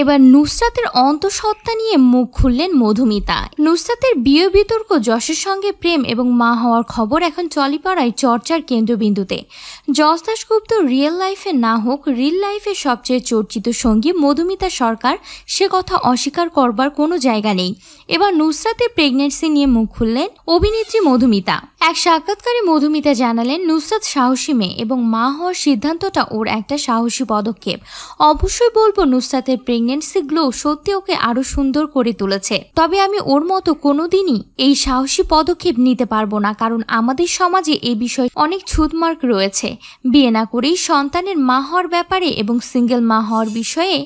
এবার নুসরাতের অন্তঃসত্ত্বা নিয়ে মুখ খুললেন মধুমিতা নুসরাতের বিয়ে বিতর্ক যশের সঙ্গে প্রেম এবং মা হওয়ার খবর এখন চলি পাড়ায় চর্চার কেন্দ্রবিন্দুতে যশ দাসগুপ্ত রিয়েল লাইফে না হোক রিল লাইফে সবচেয়ে চর্চিত সঙ্গী মধুমিতা সরকার সে কথা অস্বীকার করবার কোনো জায়গা নেই এবার নুসরাতের প্রেগনেন্সি নিয়ে মুখ খুললেন অভিনেত্রী মধুমিতা এক সাক্ষাৎকারে মধুমিতা জানালেন নুসরাত সাহসী মেয়ে এবং মা হওয়ার সিদ্ধান্তটা ওর একটা সাহসী পদক্ষেপ অবশ্যই বলবো নুসরাতের প্রেম গ্লো সত্যি ওকে আরো সুন্দর করে তুলেছে তবে আমি ওর মতো কোনোদিনই এই সাহসী পদক্ষেপ নিতে পারবো না কারণ আমাদের সমাজে এই বিষয়ে অনেক ছুতমার্ক রয়েছে বিয়ে না করেই সন্তানের মা হওয়ার ব্যাপারে এবং সিঙ্গেল মা হওয়ার বিষয়ে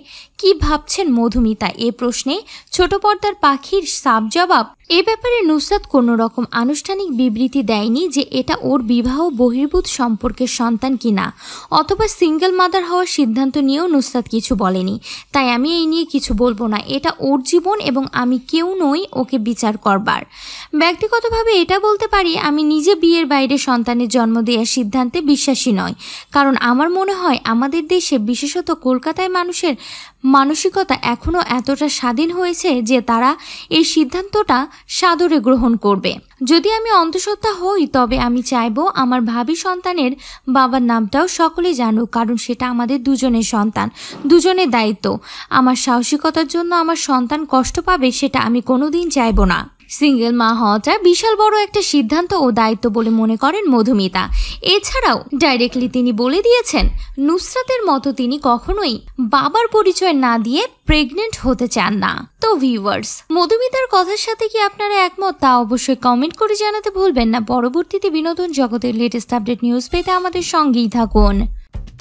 কি ভাবছেন মধুমিতা এ প্রশ্নে ছোট পর্দার পাখির সাব জবাব এ ব্যাপারে নুসরাত কোনো রকম আনুষ্ঠানিক বিবৃতি দেয়নি যে এটা ওর বিবাহ বহির্ভূত সম্পর্কের সন্তান কিনা অথবা সিঙ্গেল মাদার হওয়ার সিদ্ধান্ত নিয়েও নুসরাত কিছু বলেনি তাই আমি এই নিয়ে কিছু বলবো না এটা ওর জীবন এবং আমি কেউ নই ওকে বিচার করবার ব্যক্তিগতভাবে এটা বলতে পারি আমি নিজে বিয়ের বাইরে সন্তানের জন্ম দেওয়ার সিদ্ধান্তে বিশ্বাসী নয় কারণ আমার মনে হয় আমাদের দেশে বিশেষত কলকাতায় মানুষের মানসিকতা এখনও এতটা স্বাধীন হয়েছে যে তারা এই সিদ্ধান্তটা সাদরে গ্রহণ করবে যদি আমি অন্তঃসত্ত্বা হই তবে আমি চাইব আমার ভাবি সন্তানের বাবার নামটাও সকলে জানুক কারণ সেটা আমাদের দুজনের সন্তান দুজনের দায়িত্ব আমার সাহসিকতার জন্য আমার সন্তান কষ্ট পাবে সেটা আমি কোনোদিন চাইব না সিঙ্গেল মা হওয়াটা বিশাল বড় একটা সিদ্ধান্ত ও দায়িত্ব বলে মনে করেন মধুমিতা এছাড়াও ডাইরেক্টলি তিনি বলে দিয়েছেন নুসরাতের মতো তিনি কখনোই বাবার পরিচয় না দিয়ে প্রেগনেন্ট হতে চান না তো ভিউয়ার্স মধুমিতার কথার সাথে কি আপনারা একমত তা অবশ্যই কমেন্ট করে জানাতে ভুলবেন না পরবর্তীতে বিনোদন জগতের লেটেস্ট আপডেট নিউজ পেতে আমাদের সঙ্গেই থাকুন